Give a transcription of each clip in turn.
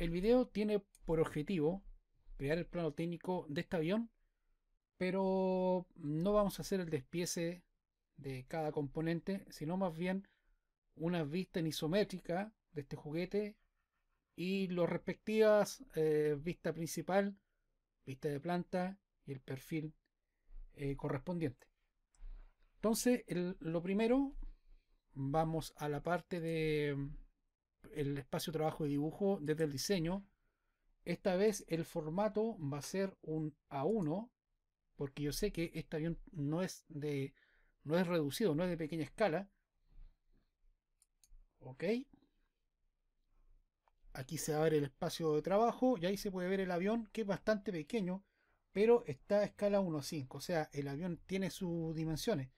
El video tiene por objetivo crear el plano técnico de este avión, pero no vamos a hacer el despiece de cada componente, sino más bien una vista en isométrica de este juguete y las respectivas eh, vista principal, vista de planta y el perfil eh, correspondiente. Entonces, lo primero, vamos a la parte de el espacio de trabajo de dibujo desde el diseño. Esta vez el formato va a ser un A1, porque yo sé que este avión no es de no es reducido, no es de pequeña escala. Ok. Aquí se abre el espacio de trabajo y ahí se puede ver el avión que es bastante pequeño, pero está a escala 1.5, o sea, el avión tiene sus dimensiones.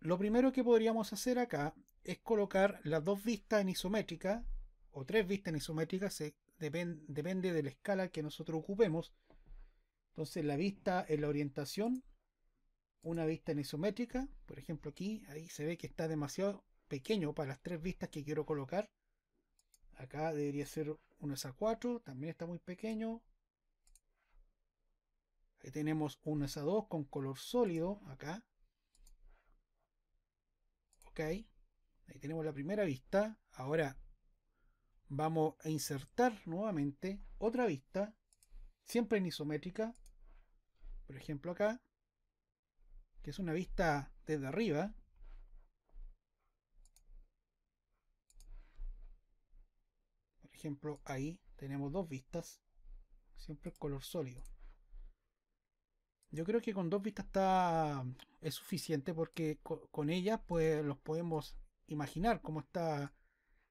Lo primero que podríamos hacer acá es colocar las dos vistas en isométrica o tres vistas en isométrica, se, depende de la escala que nosotros ocupemos. Entonces la vista en la orientación, una vista en isométrica, por ejemplo aquí, ahí se ve que está demasiado pequeño para las tres vistas que quiero colocar. Acá debería ser una a 4, también está muy pequeño. Ahí tenemos una a 2 con color sólido acá. Ok. Ahí tenemos la primera vista. Ahora vamos a insertar nuevamente otra vista, siempre en isométrica. Por ejemplo acá, que es una vista desde arriba. Por ejemplo ahí tenemos dos vistas, siempre color sólido. Yo creo que con dos vistas está, es suficiente porque con, ellas pues los podemos imaginar cómo está,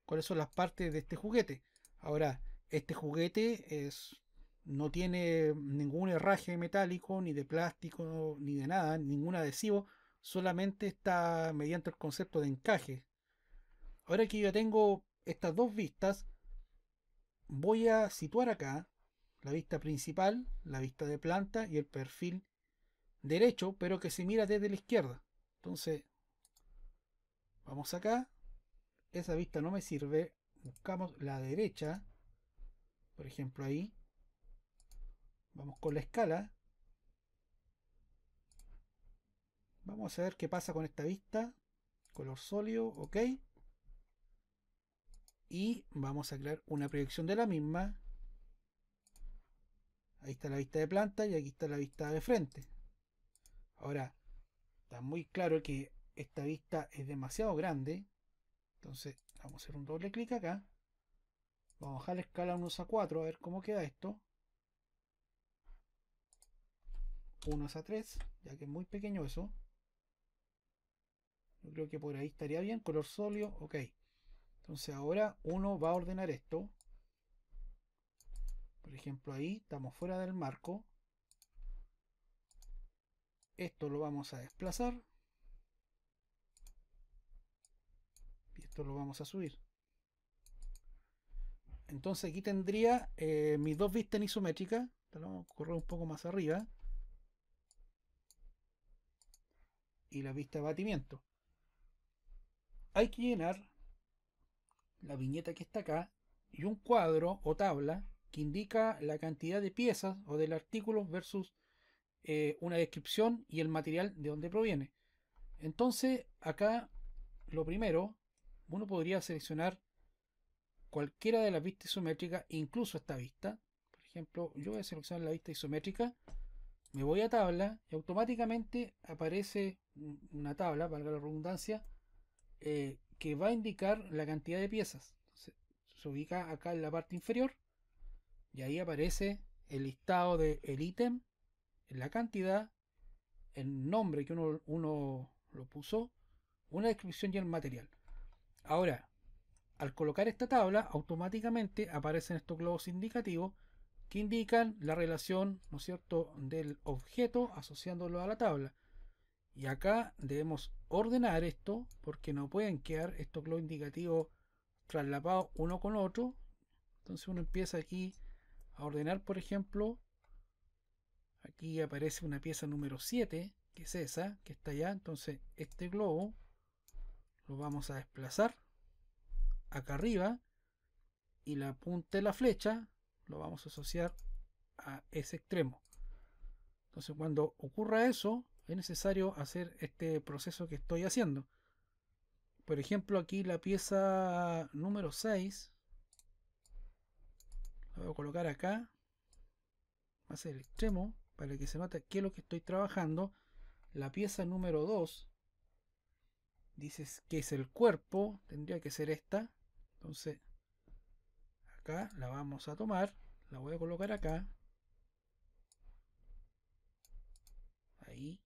cuáles son las partes de este juguete. Ahora, este juguete es, no tiene ningún herraje metálico, ni de plástico, ni de nada, ningún adhesivo, solamente está mediante el concepto de encaje. Ahora que yo tengo estas dos vistas, voy a situar acá la vista principal, la vista de planta y el perfil derecho, pero que se mira desde la izquierda. Entonces Vamos acá. Esa vista no me sirve. Buscamos la derecha. Por ejemplo, ahí. Vamos con la escala. Vamos a ver qué pasa con esta vista. Color sólido, ok. Y vamos a crear una proyección de la misma. Ahí está la vista de planta y aquí está la vista de frente. Ahora, está muy claro que esta vista es demasiado grande. Entonces vamos a hacer un doble clic acá. Vamos a bajar la escala unos a 4 a ver cómo queda esto. 1 a 3, ya que es muy pequeño eso. Yo creo que por ahí estaría bien. Color sólido, ok. Entonces ahora uno va a ordenar esto. Por ejemplo ahí, estamos fuera del marco. Esto lo vamos a desplazar. lo vamos a subir entonces aquí tendría eh, mis dos vistas en isométrica vamos a correr un poco más arriba y la vista de batimiento hay que llenar la viñeta que está acá y un cuadro o tabla que indica la cantidad de piezas o del artículo versus eh, una descripción y el material de donde proviene entonces acá lo primero uno podría seleccionar cualquiera de las vistas isométricas, incluso esta vista. Por ejemplo, yo voy a seleccionar la vista isométrica, me voy a tabla y automáticamente aparece una tabla, valga la redundancia, eh, que va a indicar la cantidad de piezas. se ubica acá en la parte inferior y ahí aparece el listado del ítem, la cantidad, el nombre que uno, uno lo puso, una descripción y el material. Ahora, al colocar esta tabla, automáticamente aparecen estos globos indicativos que indican la relación, ¿no es cierto?, del objeto asociándolo a la tabla. Y acá debemos ordenar esto porque no pueden quedar estos globos indicativos traslapados uno con otro. Entonces uno empieza aquí a ordenar, por ejemplo, aquí aparece una pieza número 7, que es esa, que está allá. Entonces este globo lo vamos a desplazar acá arriba y la punta de la flecha lo vamos a asociar a ese extremo. Entonces cuando ocurra eso es necesario hacer este proceso que estoy haciendo. Por ejemplo aquí la pieza número 6 la voy a colocar acá Va a ser el extremo para que se note qué es lo que estoy trabajando. La pieza número 2 dices que es el cuerpo, tendría que ser esta. Entonces, acá la vamos a tomar, la voy a colocar acá. Ahí.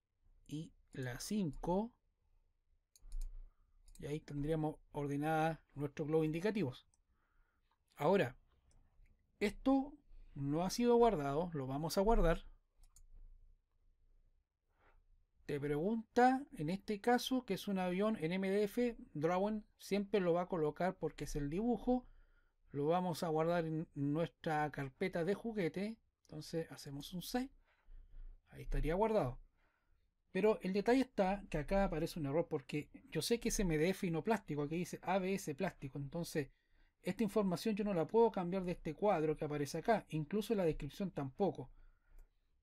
Y la 5. Y ahí tendríamos ordenada nuestro globo indicativos. Ahora, esto no ha sido guardado, lo vamos a guardar pregunta, en este caso, que es un avión en MDF, Drawen siempre lo va a colocar porque es el dibujo. Lo vamos a guardar en nuestra carpeta de juguete. Entonces hacemos un C, Ahí estaría guardado. Pero el detalle está que acá aparece un error porque yo sé que es MDF y no plástico. Aquí dice ABS plástico. Entonces esta información yo no la puedo cambiar de este cuadro que aparece acá. Incluso la descripción tampoco.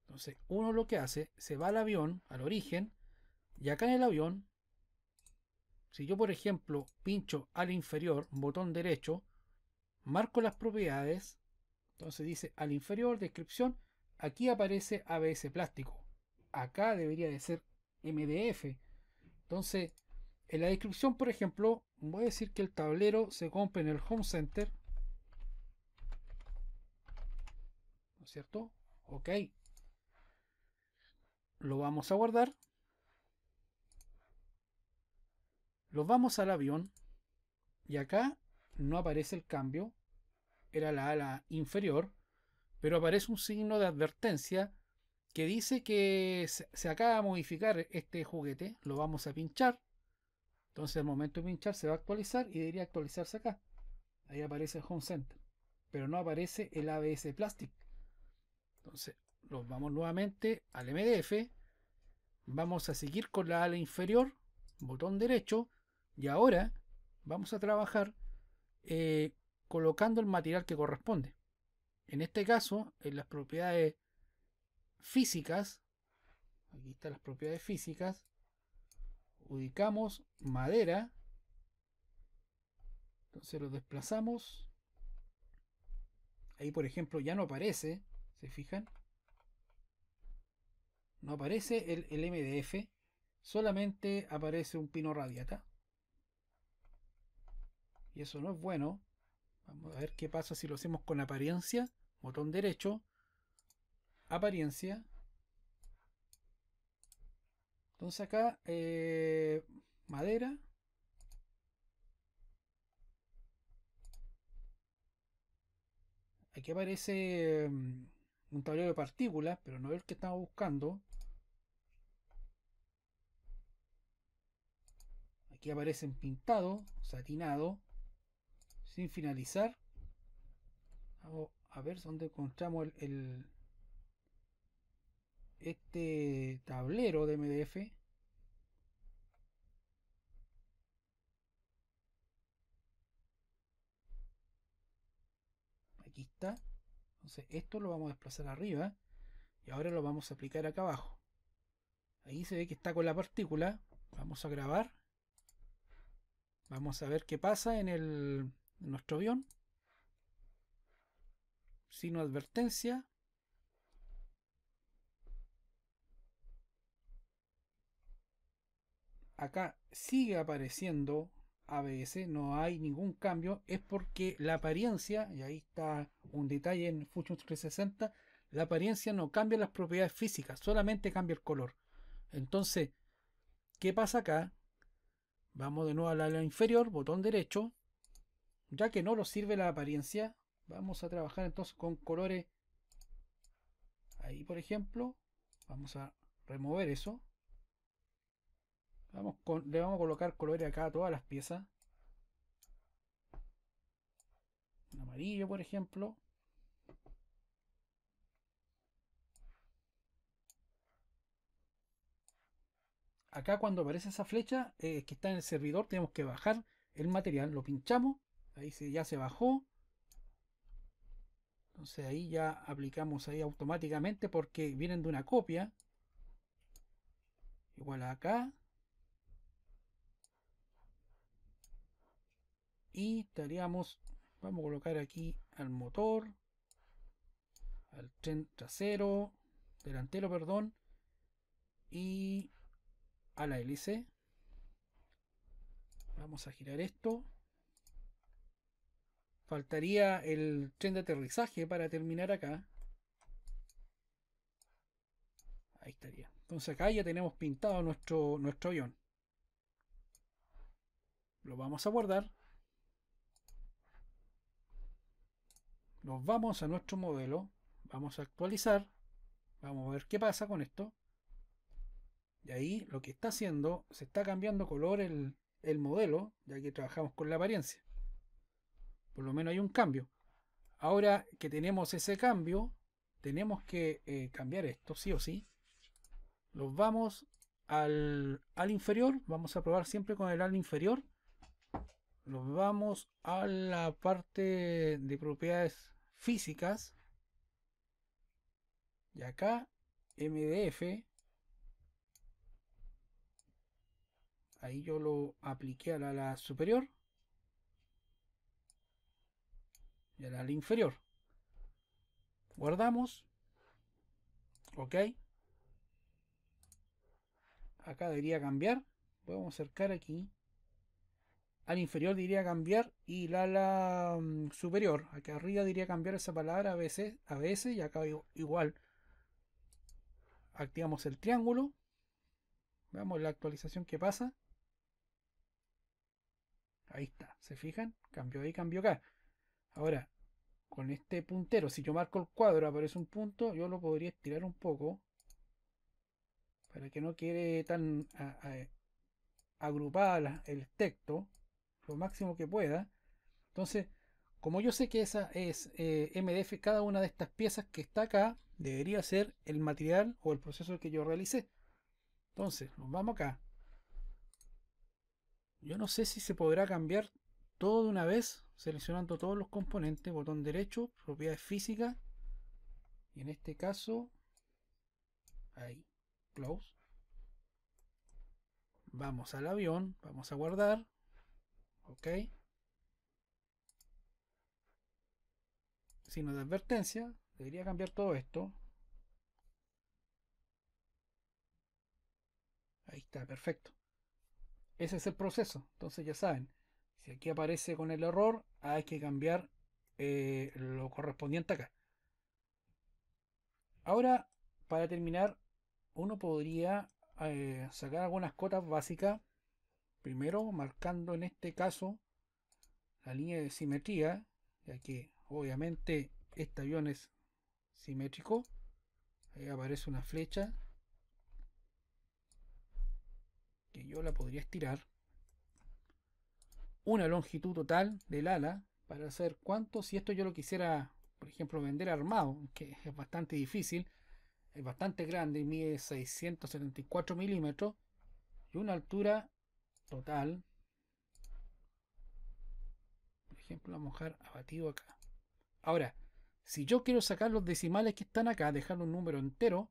Entonces, uno lo que hace, se va al avión, al origen, y acá en el avión, si yo por ejemplo pincho al inferior, botón derecho, marco las propiedades, entonces dice al inferior, descripción, aquí aparece ABS plástico, acá debería de ser MDF. Entonces, en la descripción, por ejemplo, voy a decir que el tablero se compra en el Home Center. ¿No es cierto? Ok lo vamos a guardar. Lo vamos al avión. Y acá no aparece el cambio. Era la ala inferior. Pero aparece un signo de advertencia que dice que se acaba de modificar este juguete. Lo vamos a pinchar. Entonces al momento de pinchar se va a actualizar y debería actualizarse acá. Ahí aparece el Home Center. Pero no aparece el ABS Plastic. Entonces los vamos nuevamente al MDF, vamos a seguir con la ala inferior, botón derecho, y ahora vamos a trabajar eh, colocando el material que corresponde. En este caso, en las propiedades físicas, aquí están las propiedades físicas, ubicamos madera, entonces lo desplazamos, ahí por ejemplo ya no aparece, se fijan, no aparece el, MDF, solamente aparece un pino radiata. Y eso no es bueno. Vamos a ver qué pasa si lo hacemos con apariencia. Botón derecho. Apariencia. Entonces acá eh, madera. Aquí aparece mm, un tablero de partículas, pero no es el que estamos buscando. Aquí aparecen pintado, satinado, sin finalizar. Vamos a ver dónde encontramos este tablero de MDF. Aquí está. Entonces esto lo vamos a desplazar arriba y ahora lo vamos a aplicar acá abajo. Ahí se ve que está con la partícula. Vamos a grabar. Vamos a ver qué pasa en, el, nuestro avión. Sino advertencia. Acá sigue apareciendo ABS, no hay ningún cambio. Es porque la apariencia, y ahí está un detalle en Fusion 360, la apariencia no cambia las propiedades físicas, solamente cambia el color. Entonces, ¿qué pasa acá? Vamos de nuevo al ala inferior, botón derecho. Ya que no nos sirve la apariencia, vamos a trabajar entonces con colores. Ahí, por ejemplo, vamos a remover eso. Vamos le vamos a colocar colores acá a todas las piezas. amarillo, por ejemplo. acá cuando aparece esa flecha eh, que está en el servidor tenemos que bajar el material, lo pinchamos, ahí se, ya se bajó. Entonces ahí ya aplicamos ahí automáticamente porque vienen de una copia. Igual acá. Y estaríamos, vamos a colocar aquí al motor, al tren trasero, delantero, perdón. Y a la hélice. Vamos a girar esto. Faltaría el tren de aterrizaje para terminar acá. Ahí estaría. Entonces acá ya tenemos pintado nuestro, nuestro avión. Lo vamos a guardar. Nos vamos a nuestro modelo. Vamos a actualizar. Vamos a ver qué pasa con esto. Y ahí lo que está haciendo, se está cambiando color el, modelo, ya que trabajamos con la apariencia. Por lo menos hay un cambio. Ahora que tenemos ese cambio, tenemos que eh, cambiar esto, sí o sí. Los vamos al, al inferior, vamos a probar siempre con el al inferior. Nos vamos a la parte de propiedades físicas. Y acá, MDF, Ahí yo lo apliqué a la ala superior y a la ala inferior. Guardamos. Ok. Acá debería cambiar. Podemos acercar aquí. Al inferior diría cambiar y la ala mm, superior. Aquí arriba diría cambiar esa palabra a veces, a veces y acá igual. Activamos el triángulo. Veamos la actualización que pasa. Ahí está. ¿Se fijan? Cambió ahí, cambió acá. Ahora, con este puntero, si yo marco el cuadro, aparece un punto, yo lo podría estirar un poco. Para que no quede tan agrupada el texto. Lo máximo que pueda. Entonces, como yo sé que esa es eh, MDF, cada una de estas piezas que está acá debería ser el material o el proceso que yo realicé. Entonces, nos vamos acá. Yo no sé si se podrá cambiar todo de una vez, seleccionando todos los componentes, botón derecho, propiedades físicas, y en este caso, ahí, close. Vamos al avión, vamos a guardar, ok. Signo de advertencia, debería cambiar todo esto. Ahí está, perfecto. Ese es el proceso. Entonces ya saben, si aquí aparece con el error, hay que cambiar eh, lo correspondiente acá. Ahora, para terminar, uno podría eh, sacar algunas cotas básicas. Primero, marcando en este caso la línea de simetría, ya que obviamente este avión es simétrico. Ahí aparece una flecha yo la podría estirar, una longitud total del ala para hacer cuánto, si esto yo lo quisiera, por ejemplo, vender armado, que es bastante difícil, es bastante grande, mide 674 milímetros y una altura total, por ejemplo, a mojar abatido acá. Ahora, si yo quiero sacar los decimales que están acá, dejar un número entero,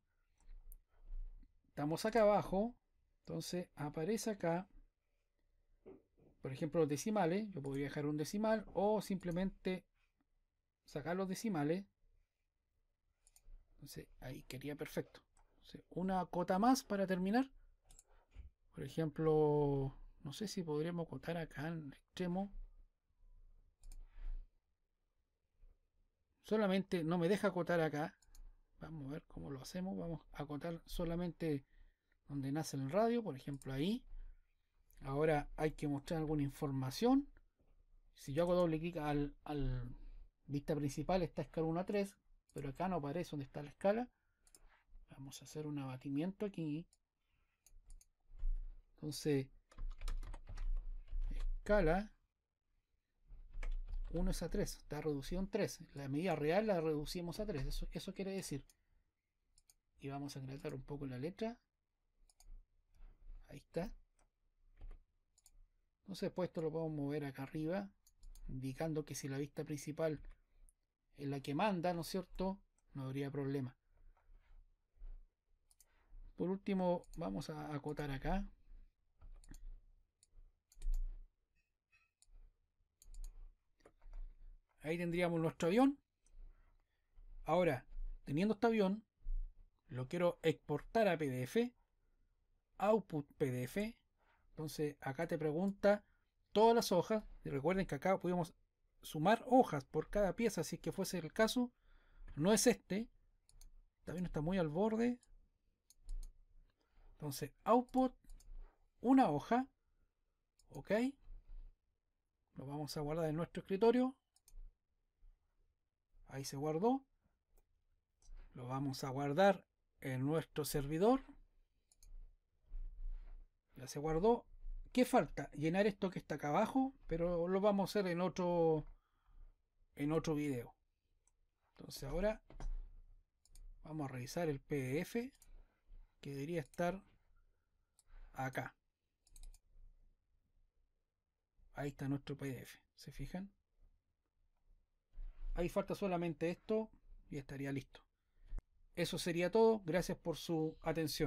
estamos acá abajo, entonces aparece acá, por ejemplo, los decimales. Yo podría dejar un decimal o simplemente sacar los decimales. Entonces ahí quería perfecto. una cota más para terminar. Por ejemplo, no sé si podríamos cotar acá en el extremo. Solamente no me deja cotar acá. Vamos a ver cómo lo hacemos. Vamos a cotar solamente donde nace el radio, por ejemplo ahí. Ahora hay que mostrar alguna información. Si yo hago doble clic al, vista principal está escala 1 a 3, pero acá no aparece donde está la escala. Vamos a hacer un abatimiento aquí. Entonces, escala 1 es a 3, está reducido en 3. La medida real la reducimos a 3, eso, eso quiere decir. Y vamos a aclarar un poco la letra. Ahí está. Entonces pues esto lo podemos mover acá arriba, indicando que si la vista principal es la que manda, ¿no es cierto? No habría problema. Por último, vamos a acotar acá. Ahí tendríamos nuestro avión. Ahora, teniendo este avión, lo quiero exportar a PDF output PDF. Entonces acá te pregunta todas las hojas. Y recuerden que acá podemos sumar hojas por cada pieza si es que fuese el caso. No es este. También está muy al borde. Entonces output, una hoja. Ok. Lo vamos a guardar en nuestro escritorio. Ahí se guardó. Lo vamos a guardar en nuestro servidor. Ya se guardó. ¿Qué falta? Llenar esto que está acá abajo, pero lo vamos a hacer en otro en otro video. Entonces ahora vamos a revisar el PDF que debería estar acá. Ahí está nuestro PDF, ¿se fijan? Ahí falta solamente esto y estaría listo. Eso sería todo. Gracias por su atención.